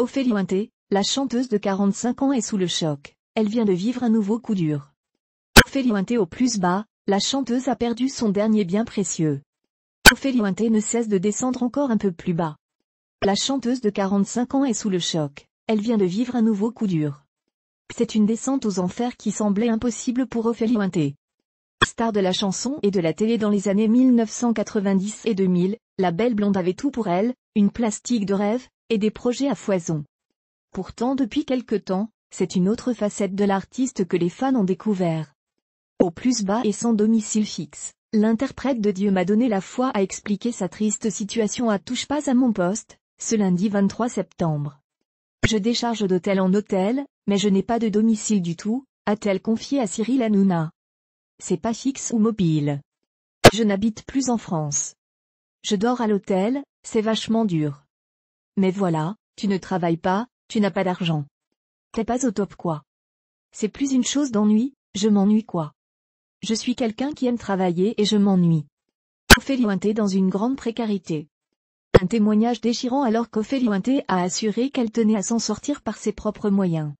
Ophélie Ointé, la chanteuse de 45 ans est sous le choc. Elle vient de vivre un nouveau coup dur. Ophélie Ointé au plus bas, la chanteuse a perdu son dernier bien précieux. Ophélie Ointé ne cesse de descendre encore un peu plus bas. La chanteuse de 45 ans est sous le choc. Elle vient de vivre un nouveau coup dur. C'est une descente aux enfers qui semblait impossible pour Ophélie Ointé. Star de la chanson et de la télé dans les années 1990 et 2000, la belle blonde avait tout pour elle, une plastique de rêve, et des projets à foison. Pourtant depuis quelque temps, c'est une autre facette de l'artiste que les fans ont découvert. Au plus bas et sans domicile fixe, l'interprète de Dieu m'a donné la foi à expliquer sa triste situation à Touche pas à mon poste, ce lundi 23 septembre. Je décharge d'hôtel en hôtel, mais je n'ai pas de domicile du tout, a-t-elle confié à Cyril Hanouna. C'est pas fixe ou mobile. Je n'habite plus en France. Je dors à l'hôtel, c'est vachement dur. Mais voilà, tu ne travailles pas, tu n'as pas d'argent. T'es pas au top quoi. C'est plus une chose d'ennui, je m'ennuie quoi. Je suis quelqu'un qui aime travailler et je m'ennuie. Ophélie dans une grande précarité. Un témoignage déchirant alors qu'Ophélie a assuré qu'elle tenait à s'en sortir par ses propres moyens.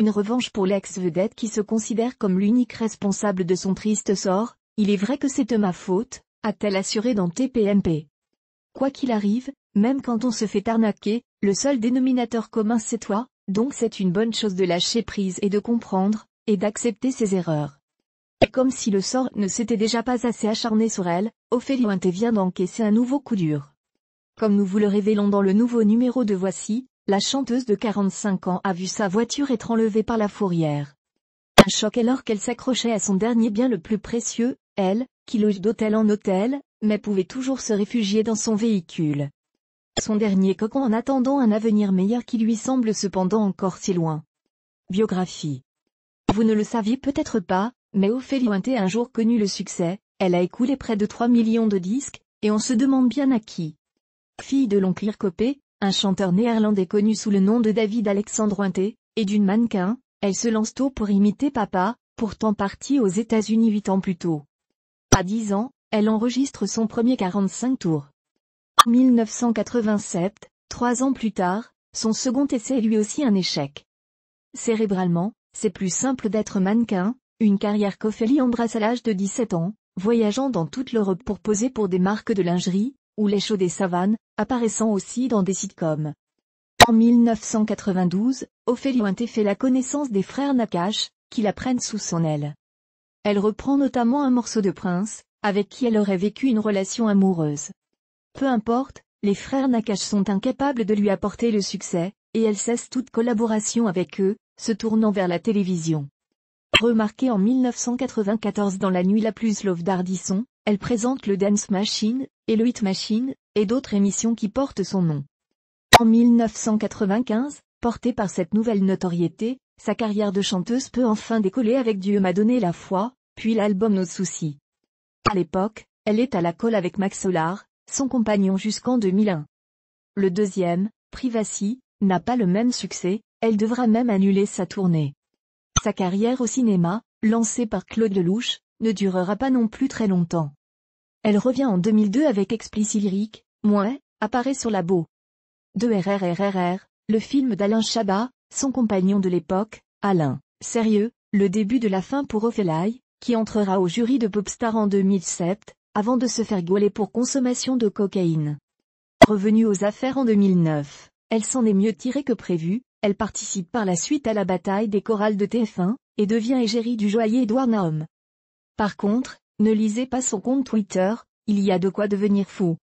Une revanche pour l'ex-vedette qui se considère comme l'unique responsable de son triste sort, il est vrai que c'est ma faute, a-t-elle assuré dans TPMP. Quoi qu'il arrive, même quand on se fait arnaquer, le seul dénominateur commun c'est toi, donc c'est une bonne chose de lâcher prise et de comprendre, et d'accepter ses erreurs. Et comme si le sort ne s'était déjà pas assez acharné sur elle, Ophélie vient d'encaisser un nouveau coup dur. Comme nous vous le révélons dans le nouveau numéro de Voici, la chanteuse de 45 ans a vu sa voiture être enlevée par la fourrière choc alors qu'elle s'accrochait à son dernier bien le plus précieux, elle, qui loge d'hôtel en hôtel, mais pouvait toujours se réfugier dans son véhicule. Son dernier cocon en attendant un avenir meilleur qui lui semble cependant encore si loin. Biographie. Vous ne le saviez peut-être pas, mais Ophélie Ointé a un jour connu le succès, elle a écoulé près de 3 millions de disques, et on se demande bien à qui. Fille de l'oncle Irkopé, un chanteur néerlandais connu sous le nom de David Alexandre Ointé, et d'une mannequin, elle se lance tôt pour imiter papa, pourtant parti aux États-Unis 8 ans plus tôt. À 10 ans, elle enregistre son premier 45 tours. 1987, trois ans plus tard, son second essai est lui aussi un échec. Cérébralement, c'est plus simple d'être mannequin, une carrière qu'Ophélie embrasse à l'âge de 17 ans, voyageant dans toute l'Europe pour poser pour des marques de lingerie, ou les shows des savanes, apparaissant aussi dans des sitcoms. En 1992, Ophélie Ointé fait la connaissance des frères Nakache, qui la prennent sous son aile. Elle reprend notamment un morceau de Prince, avec qui elle aurait vécu une relation amoureuse. Peu importe, les frères Nakache sont incapables de lui apporter le succès, et elle cesse toute collaboration avec eux, se tournant vers la télévision. Remarquée en 1994 dans La Nuit la plus love d'Ardisson, elle présente le Dance Machine, et le Hit Machine, et d'autres émissions qui portent son nom. En 1995, portée par cette nouvelle notoriété, sa carrière de chanteuse peut enfin décoller avec Dieu m'a donné la foi, puis l'album Nos soucis. À l'époque, elle est à la colle avec Max Solar, son compagnon jusqu'en 2001. Le deuxième, Privacy, n'a pas le même succès, elle devra même annuler sa tournée. Sa carrière au cinéma, lancée par Claude Lelouch, ne durera pas non plus très longtemps. Elle revient en 2002 avec Explicit Lyrique, Moins, apparaît sur la Beau de RRRRR, le film d'Alain Chabat, son compagnon de l'époque, Alain, sérieux, le début de la fin pour Ophélie, qui entrera au jury de Popstar en 2007, avant de se faire gauler pour consommation de cocaïne. Revenue aux affaires en 2009, elle s'en est mieux tirée que prévu, elle participe par la suite à la bataille des chorales de TF1, et devient égérie du joaillier Edouard Naum. Par contre, ne lisez pas son compte Twitter, il y a de quoi devenir fou.